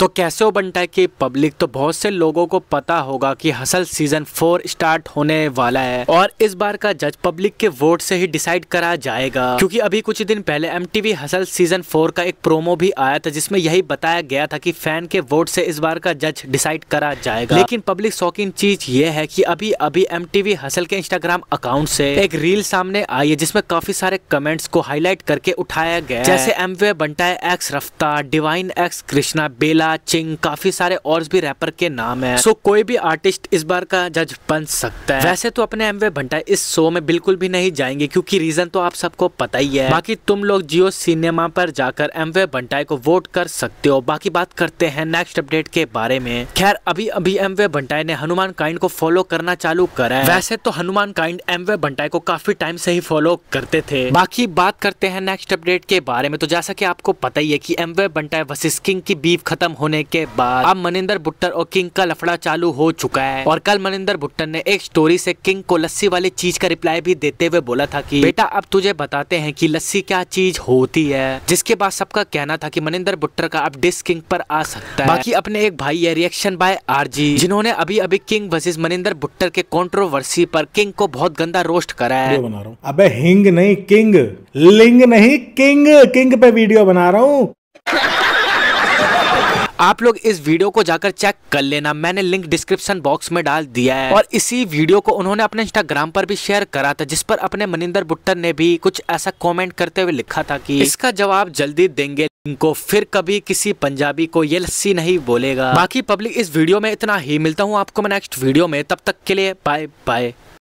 तो कैसे हो बनता है कि पब्लिक तो बहुत से लोगों को पता होगा कि हसल सीजन फोर स्टार्ट होने वाला है और इस बार का जज पब्लिक के वोट से ही डिसाइड करा जाएगा क्योंकि अभी कुछ दिन पहले एम हसल सीजन फोर का एक प्रोमो भी आया था जिसमें यही बताया गया था कि फैन के वोट से इस बार का जज डिसाइड करा जाएगा लेकिन पब्लिक शौकीन चीज ये है की अभी अभी एम हसल के इंस्टाग्राम अकाउंट से एक रील सामने आई है जिसमे काफी सारे कमेंट्स को हाईलाइट करके उठाया गया जैसे एम बनता है x Raftaar Divine x Krishna बेला लैला चिंग काफी सारे और भी रैपर के नाम है सो कोई भी आर्टिस्ट इस बार का जज बन सकता है वैसे तो अपने एम भंटा इस शो में बिल्कुल भी नहीं जाएंगे क्योंकि रीजन तो आप सबको पता ही है बाकी तुम लोग जियो सिनेमा पर जाकर एम वे भंटाई को वोट कर सकते हो बाकी बात करते हैं नेक्स्ट अपडेट के बारे में खैर अभी अभी एम वे भंटाई ने हनुमान काइंड को फॉलो करना चालू करा है वैसे तो हनुमान काइंड एम वे भंटाई को काफी टाइम से ही फॉलो करते थे बाकी बात करते हैं नेक्स्ट अपडेट के बारे में तो जैसा की आपको पता ही है की Emiway Bantai versus King की बीफ खत्म होने के बाद अब मनिंदर भुट्टर और किंग का लफड़ा चालू हो चुका है और कल मनिंदर भुट्टर ने एक स्टोरी से किंग को लस्सी वाली चीज का रिप्लाई भी देते हुए बोला था कि बेटा अब तुझे बताते हैं कि लस्सी क्या चीज होती है जिसके बाद सबका कहना था कि मनिंदर भुट्टर का अब डिस किंग पर आ सकता है बाकी अपने एक भाई है रिएक्शन बाय आर जिन्होंने अभी अभी किंग वर्सेज मनिंदर भुट्टर के कॉन्ट्रोवर्सी पर किंग को बहुत गंदा रोस्ट करा है अब हिंग नहीं किंग लिंग नहीं किंग किंग पे वीडियो बना रहा हूँ आप लोग इस वीडियो को जाकर चेक कर लेना मैंने लिंक डिस्क्रिप्शन बॉक्स में डाल दिया है और इसी वीडियो को उन्होंने अपने इंस्टाग्राम पर भी शेयर करा था जिस पर अपने मनिंदर बुट्टर ने भी कुछ ऐसा कॉमेंट करते हुए लिखा था कि इसका जवाब जल्दी देंगे इनको फिर कभी किसी पंजाबी को ये लस्सी नहीं बोलेगा बाकी पब्लिक इस वीडियो में इतना ही मिलता हूँ आपको मैं नेक्स्ट वीडियो में तब तक के लिए बाय बाय